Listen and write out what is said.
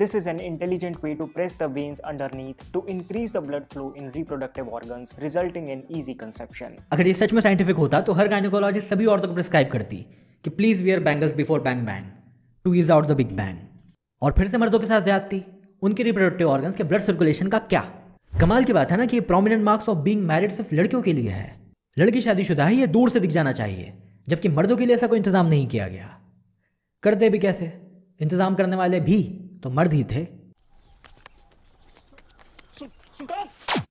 This is an intelligent way to press the veins underneath to increase the blood flow in reproductive organs, resulting in easy conception. अगर ये सच में scientific होता तो हर gynaecologist सभी औरतों को प्रिस्क्राइब करती कि please wear bangles before bang bang to is out the big bang और फिर से मर्दों के साथ ज्यादती उनके रिप्रोडक्टिव ऑर्गन्स के ब्लड सर्कुलेशन का क्या कमाल की बात है ना कि prominent marks of being married सिर्फ लड़कियों के लिए है लड़की शादीशुदा है ये दूर से दिख जाना चाहिए जबकि मर्दों के लिए ऐसा कोई इंतजाम नहीं किया गया करते भी कैसे इंतजाम करने वाले भी तो मर्द ही थे सु,